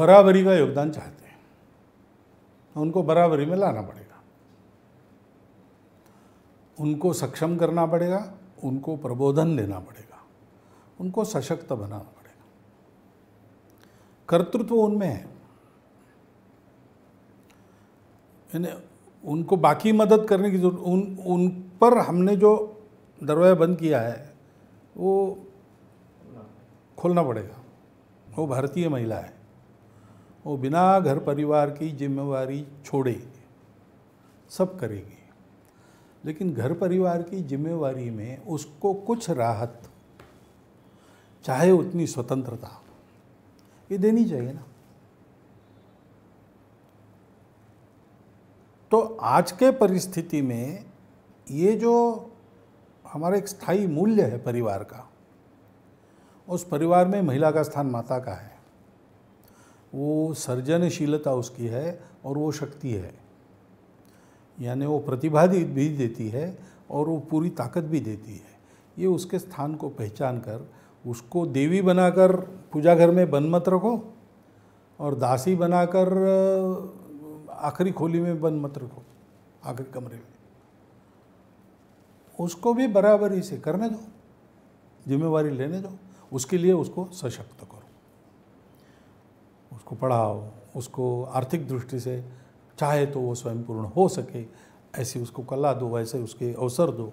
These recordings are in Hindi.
बराबरी का योगदान चाहते हैं उनको बराबरी में लाना पड़ेगा उनको सक्षम करना पड़ेगा उनको प्रबोधन देना पड़ेगा उनको सशक्त बनाना पड़ेगा कर्तृत्व उनमें है यानी उनको बाकी मदद करने की जरूरत उन उन पर हमने जो दरवाज़ा बंद किया है वो खोलना पड़ेगा वो भारतीय महिला है वो बिना घर परिवार की जिम्मेवारी छोड़े सब करेगी लेकिन घर परिवार की जिम्मेवारी में उसको कुछ राहत चाहे उतनी स्वतंत्रता ये देनी चाहिए ना तो आज के परिस्थिति में ये जो हमारा एक स्थायी मूल्य है परिवार का उस परिवार में महिला का स्थान माता का है वो सर्जनशीलता उसकी है और वो शक्ति है यानी वो प्रतिभा भी देती है और वो पूरी ताकत भी देती है ये उसके स्थान को पहचान कर उसको देवी बनाकर पूजा घर में बन मत रखो और दासी बनाकर आखिरी खोली में बन मत रखो आखिरी कमरे में उसको भी बराबरी से करने दो जिम्मेवारी लेने दो उसके लिए उसको सशक्त करो उसको पढ़ाओ उसको आर्थिक दृष्टि से चाहे तो वो स्वयं पूर्ण हो सके ऐसी उसको कला दो वैसे उसके अवसर दो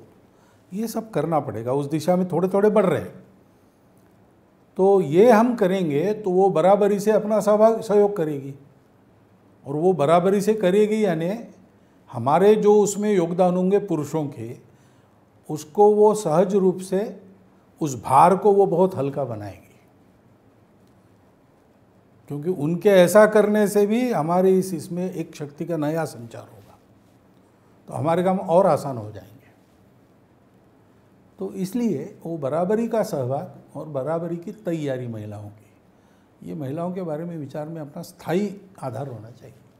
ये सब करना पड़ेगा उस दिशा में थोड़े थोड़े बढ़ रहे तो ये हम करेंगे तो वो बराबरी से अपना सहभाग सहयोग करेगी और वो बराबरी से करेगी यानी हमारे जो उसमें योगदान होंगे पुरुषों के उसको वो सहज रूप से उस भार को वो बहुत हल्का बनाएंगे क्योंकि उनके ऐसा करने से भी हमारे इस इसमें एक शक्ति का नया संचार होगा तो हमारे काम और आसान हो जाएंगे तो इसलिए वो बराबरी का सहभाग और बराबरी की तैयारी महिलाओं की ये महिलाओं के बारे में विचार में अपना स्थायी आधार होना चाहिए